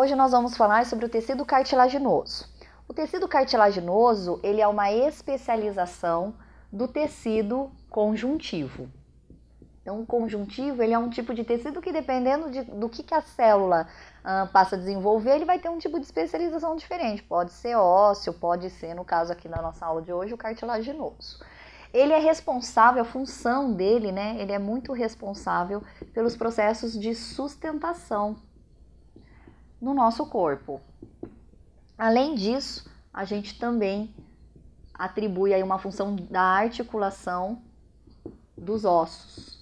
Hoje nós vamos falar sobre o tecido cartilaginoso. O tecido cartilaginoso, ele é uma especialização do tecido conjuntivo. Então, o conjuntivo, ele é um tipo de tecido que dependendo de, do que, que a célula ah, passa a desenvolver, ele vai ter um tipo de especialização diferente. Pode ser ósseo, pode ser, no caso aqui da nossa aula de hoje, o cartilaginoso ele é responsável, a função dele, né? Ele é muito responsável pelos processos de sustentação no nosso corpo. Além disso, a gente também atribui aí uma função da articulação dos ossos.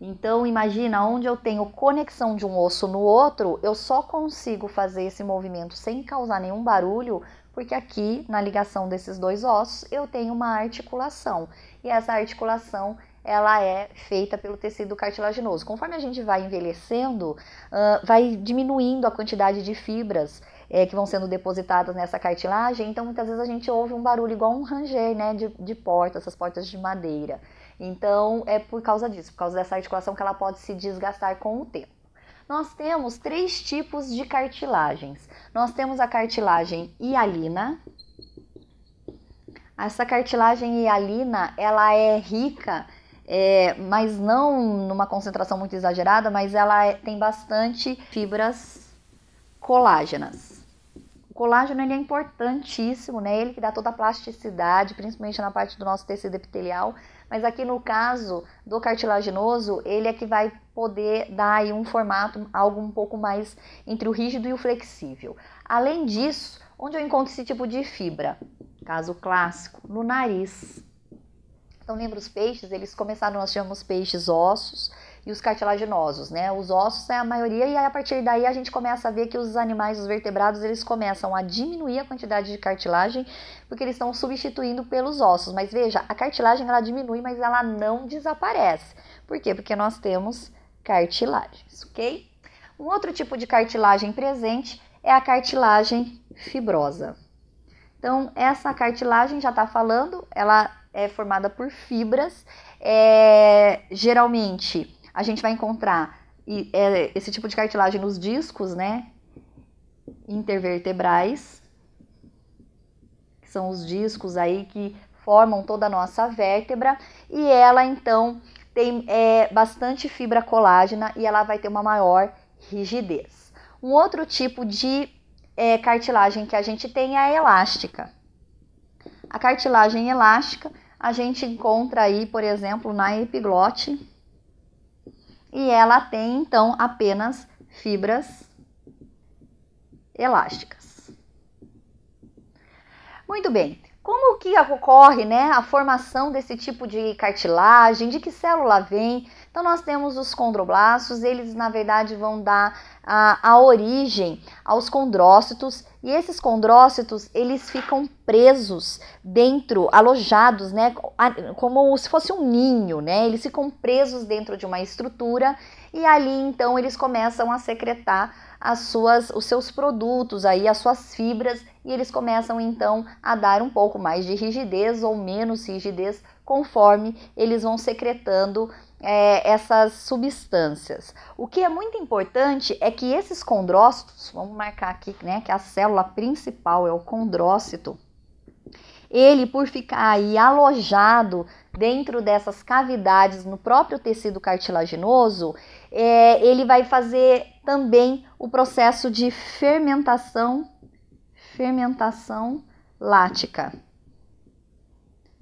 Então, imagina onde eu tenho conexão de um osso no outro, eu só consigo fazer esse movimento sem causar nenhum barulho, porque aqui na ligação desses dois ossos eu tenho uma articulação e essa articulação ela é feita pelo tecido cartilaginoso. Conforme a gente vai envelhecendo, uh, vai diminuindo a quantidade de fibras é, que vão sendo depositadas nessa cartilagem, então muitas vezes a gente ouve um barulho igual um ranger né, de, de porta, essas portas de madeira. Então é por causa disso, por causa dessa articulação que ela pode se desgastar com o tempo. Nós temos três tipos de cartilagens. Nós temos a cartilagem hialina. Essa cartilagem hialina, ela é rica é, mas não numa concentração muito exagerada, mas ela é, tem bastante fibras colágenas. O colágeno ele é importantíssimo, né? Ele que dá toda a plasticidade, principalmente na parte do nosso tecido epitelial, mas aqui no caso do cartilaginoso, ele é que vai poder dar aí um formato, algo um pouco mais entre o rígido e o flexível. Além disso, onde eu encontro esse tipo de fibra? Caso clássico, no nariz. Então lembra os peixes? Eles começaram, nós chamamos peixes ossos e os cartilaginosos, né? Os ossos é a maioria e aí, a partir daí a gente começa a ver que os animais, os vertebrados, eles começam a diminuir a quantidade de cartilagem porque eles estão substituindo pelos ossos. Mas veja, a cartilagem ela diminui, mas ela não desaparece. Por quê? Porque nós temos cartilagens, ok? Um outro tipo de cartilagem presente é a cartilagem fibrosa. Então, essa cartilagem já está falando, ela é formada por fibras. É, geralmente, a gente vai encontrar é, esse tipo de cartilagem nos discos, né? Intervertebrais, que são os discos aí que formam toda a nossa vértebra, e ela então tem é, bastante fibra colágena e ela vai ter uma maior rigidez. Um outro tipo de é, cartilagem que a gente tem é a elástica. A cartilagem elástica a gente encontra aí, por exemplo, na epiglote, e ela tem então apenas fibras elásticas. Muito bem. Como que ocorre, né, a formação desse tipo de cartilagem? De que célula vem? Então nós temos os condroblastos, eles na verdade vão dar a origem, aos condrócitos, e esses condrócitos, eles ficam presos dentro, alojados, né, como se fosse um ninho, né? Eles ficam presos dentro de uma estrutura e ali então eles começam a secretar as suas, os seus produtos aí, as suas fibras, e eles começam então a dar um pouco mais de rigidez ou menos rigidez conforme eles vão secretando é, essas substâncias. O que é muito importante é que esses condrócitos, vamos marcar aqui né, que é a célula principal é o condrócito, ele por ficar aí alojado dentro dessas cavidades no próprio tecido cartilaginoso, é, ele vai fazer também o processo de fermentação, fermentação lática.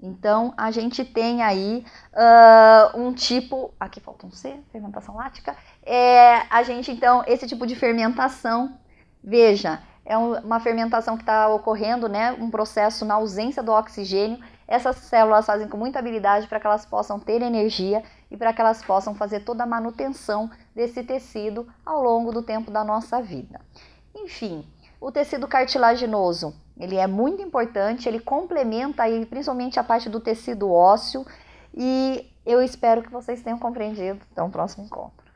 Então, a gente tem aí uh, um tipo. Aqui falta um C, fermentação lática. É, a gente, então, esse tipo de fermentação, veja, é uma fermentação que está ocorrendo, né? Um processo na ausência do oxigênio. Essas células fazem com muita habilidade para que elas possam ter energia e para que elas possam fazer toda a manutenção desse tecido ao longo do tempo da nossa vida. Enfim, o tecido cartilaginoso ele é muito importante, ele complementa aí principalmente a parte do tecido ósseo e eu espero que vocês tenham compreendido. Então, próximo encontro.